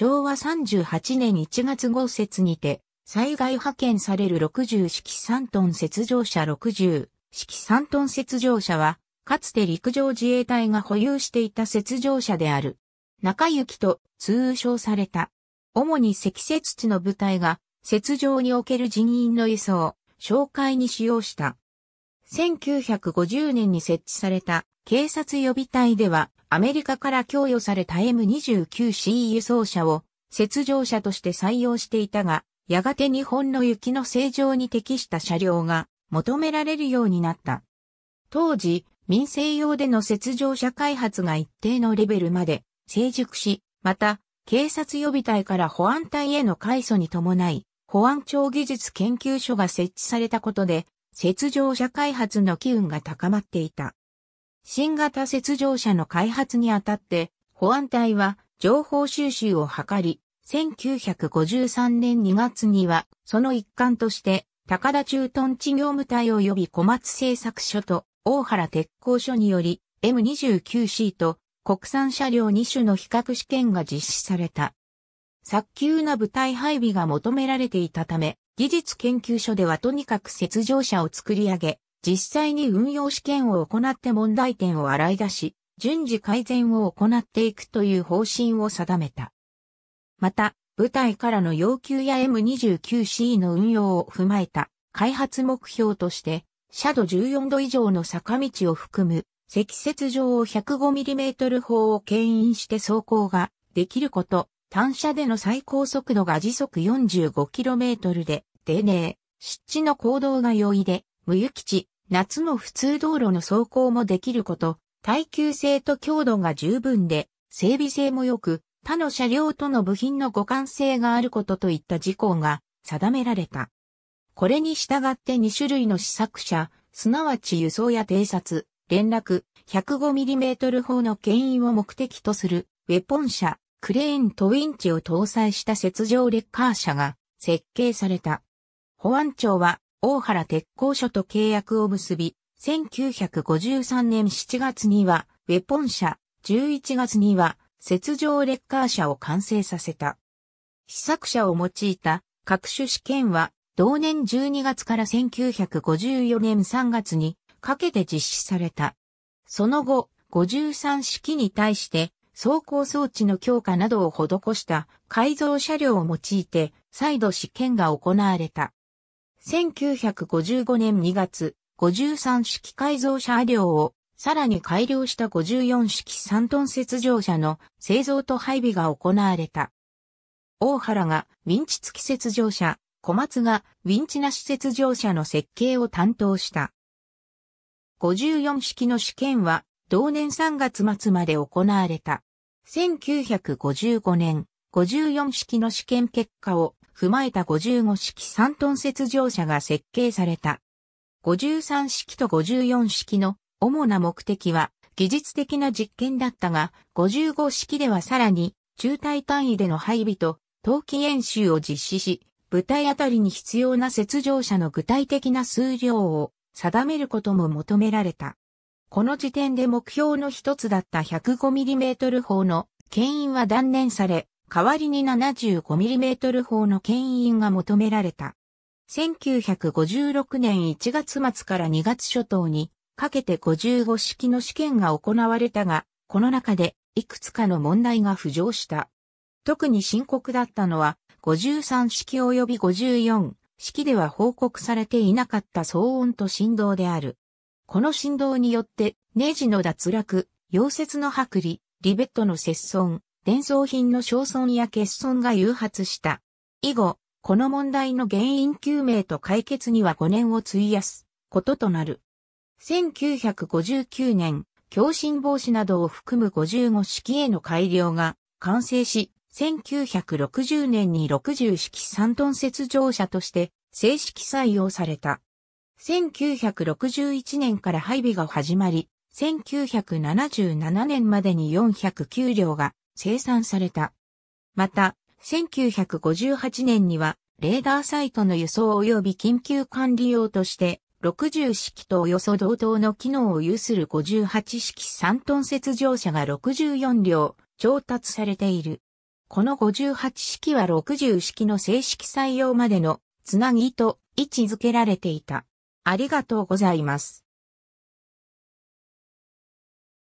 昭和38年1月号説にて、災害派遣される60式3トン雪上車60式3トン雪上車は、かつて陸上自衛隊が保有していた雪上車である。中雪と通称された。主に積雪地の部隊が、雪上における人員の輸送、紹介に使用した。1950年に設置された警察予備隊では、アメリカから供与された M29C 輸送車を雪上車として採用していたが、やがて日本の雪の正常に適した車両が求められるようになった。当時、民生用での雪上車開発が一定のレベルまで成熟し、また、警察予備隊から保安隊への改祖に伴い、保安庁技術研究所が設置されたことで、雪上車開発の機運が高まっていた。新型雪上車の開発にあたって、保安隊は情報収集を図り、1953年2月には、その一環として、高田駐屯地業務隊及び小松製作所と大原鉄工所により、M29C と国産車両2種の比較試験が実施された。早急な部隊配備が求められていたため、技術研究所ではとにかく雪上車を作り上げ、実際に運用試験を行って問題点を洗い出し、順次改善を行っていくという方針を定めた。また、部隊からの要求や M29C の運用を踏まえた開発目標として、斜度14度以上の坂道を含む積雪上を 105mm 砲を牽引して走行ができること、単車での最高速度が時速 45km で、でねえ、湿地の行動が容易で、無雪基地、夏の普通道路の走行もできること、耐久性と強度が十分で、整備性も良く、他の車両との部品の互換性があることといった事項が定められた。これに従って2種類の試作車、すなわち輸送や偵察、連絡、105mm 砲の牽引を目的とする、ウェポン車、クレーンとウィンチを搭載した雪上レッカー車が設計された。保安庁は大原鉄工所と契約を結び、1953年7月には、ウェポン車、11月には、雪上レッカー車を完成させた。試作車を用いた各種試験は、同年12月から1954年3月にかけて実施された。その後、53式に対して走行装置の強化などを施した改造車両を用いて再度試験が行われた。1955年2月、53式改造車両をさらに改良した54式3トン雪上車の製造と配備が行われた。大原がウィンチ付き雪上車、小松がウィンチなし雪上車の設計を担当した。54式の試験は同年3月末まで行われた。1955年54式の試験結果を踏まえた55式3トン雪上車が設計された。53式と54式の主な目的は技術的な実験だったが、55式ではさらに中隊単位での配備と冬季演習を実施し、部隊あたりに必要な雪上車の具体的な数量を定めることも求められた。この時点で目標の一つだった 105mm 砲の牽引は断念され、代わりに 75mm 砲の牽引が求められた。1956年1月末から2月初頭にかけて55式の試験が行われたが、この中でいくつかの問題が浮上した。特に深刻だったのは53式及び54式では報告されていなかった騒音と振動である。この振動によってネジの脱落、溶接の剥離、リベットの切損、伝送品の焼損や欠損が誘発した。以後、この問題の原因究明と解決には5年を費やすこととなる。1959年、共振防止などを含む55式への改良が完成し、1960年に60式3トン雪上車として正式採用された。1961年から配備が始まり、1977年までに409両が生産された。また、1958年には、レーダーサイトの輸送及び緊急管理用として、60式とおよそ同等の機能を有する58式3トン雪上車が64両調達されている。この58式は60式の正式採用までのつなぎと位置づけられていた。ありがとうございます。